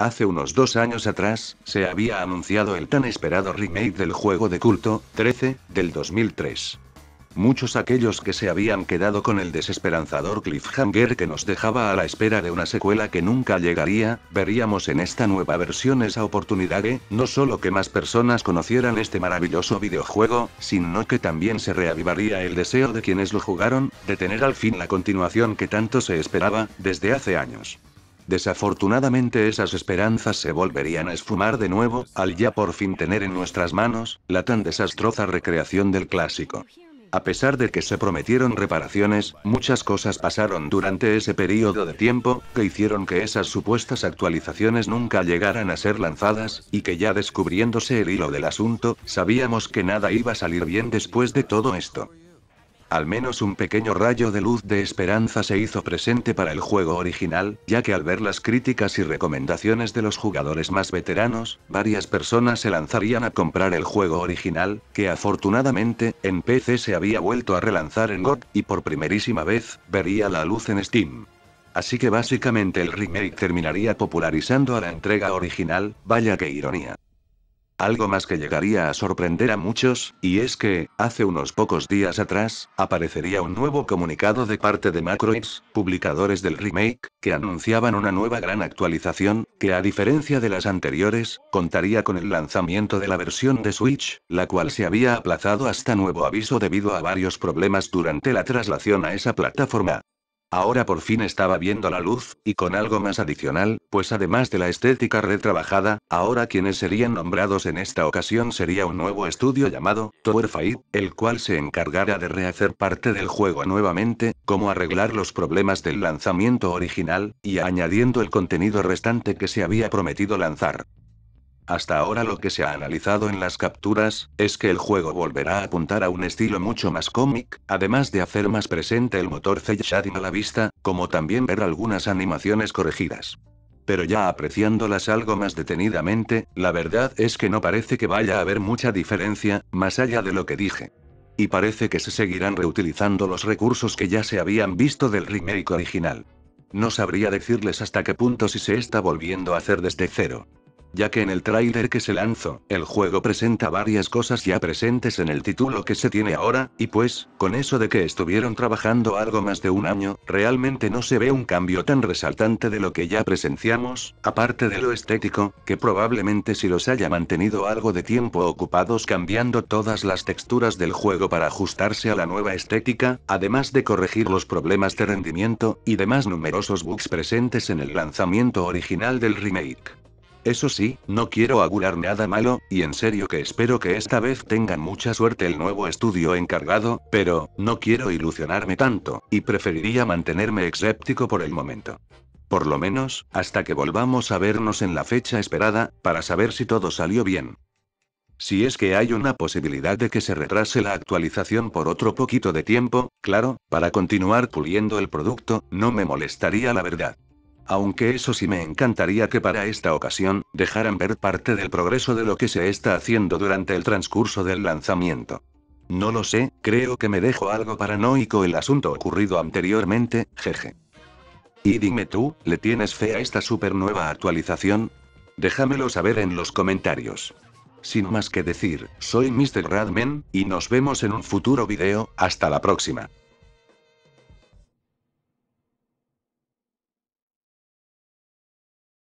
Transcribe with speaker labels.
Speaker 1: Hace unos dos años atrás, se había anunciado el tan esperado remake del juego de culto, 13, del 2003. Muchos aquellos que se habían quedado con el desesperanzador cliffhanger que nos dejaba a la espera de una secuela que nunca llegaría, veríamos en esta nueva versión esa oportunidad de, no solo que más personas conocieran este maravilloso videojuego, sino que también se reavivaría el deseo de quienes lo jugaron, de tener al fin la continuación que tanto se esperaba, desde hace años. Desafortunadamente esas esperanzas se volverían a esfumar de nuevo, al ya por fin tener en nuestras manos, la tan desastrosa recreación del clásico. A pesar de que se prometieron reparaciones, muchas cosas pasaron durante ese periodo de tiempo, que hicieron que esas supuestas actualizaciones nunca llegaran a ser lanzadas, y que ya descubriéndose el hilo del asunto, sabíamos que nada iba a salir bien después de todo esto. Al menos un pequeño rayo de luz de esperanza se hizo presente para el juego original, ya que al ver las críticas y recomendaciones de los jugadores más veteranos, varias personas se lanzarían a comprar el juego original, que afortunadamente, en PC se había vuelto a relanzar en GOT, y por primerísima vez, vería la luz en Steam. Así que básicamente el remake terminaría popularizando a la entrega original, vaya que ironía algo más que llegaría a sorprender a muchos, y es que, hace unos pocos días atrás, aparecería un nuevo comunicado de parte de Macroids, publicadores del remake, que anunciaban una nueva gran actualización, que a diferencia de las anteriores, contaría con el lanzamiento de la versión de Switch, la cual se había aplazado hasta nuevo aviso debido a varios problemas durante la traslación a esa plataforma. Ahora por fin estaba viendo la luz, y con algo más adicional, pues además de la estética retrabajada, ahora quienes serían nombrados en esta ocasión sería un nuevo estudio llamado Tower Fight, el cual se encargará de rehacer parte del juego nuevamente, como arreglar los problemas del lanzamiento original, y añadiendo el contenido restante que se había prometido lanzar. Hasta ahora lo que se ha analizado en las capturas, es que el juego volverá a apuntar a un estilo mucho más cómic, además de hacer más presente el motor cel shading a la vista, como también ver algunas animaciones corregidas. Pero ya apreciándolas algo más detenidamente, la verdad es que no parece que vaya a haber mucha diferencia, más allá de lo que dije. Y parece que se seguirán reutilizando los recursos que ya se habían visto del remake original. No sabría decirles hasta qué punto si se está volviendo a hacer desde cero ya que en el tráiler que se lanzó, el juego presenta varias cosas ya presentes en el título que se tiene ahora, y pues, con eso de que estuvieron trabajando algo más de un año, realmente no se ve un cambio tan resaltante de lo que ya presenciamos, aparte de lo estético, que probablemente si los haya mantenido algo de tiempo ocupados cambiando todas las texturas del juego para ajustarse a la nueva estética, además de corregir los problemas de rendimiento, y demás numerosos bugs presentes en el lanzamiento original del remake. Eso sí, no quiero augurar nada malo, y en serio que espero que esta vez tenga mucha suerte el nuevo estudio encargado, pero, no quiero ilusionarme tanto, y preferiría mantenerme escéptico por el momento. Por lo menos, hasta que volvamos a vernos en la fecha esperada, para saber si todo salió bien. Si es que hay una posibilidad de que se retrase la actualización por otro poquito de tiempo, claro, para continuar puliendo el producto, no me molestaría la verdad. Aunque eso sí me encantaría que para esta ocasión, dejaran ver parte del progreso de lo que se está haciendo durante el transcurso del lanzamiento. No lo sé, creo que me dejo algo paranoico el asunto ocurrido anteriormente, jeje. Y dime tú, ¿le tienes fe a esta super nueva actualización? Déjamelo saber en los comentarios. Sin más que decir, soy Mr. Radman, y nos vemos en un futuro video, hasta la próxima.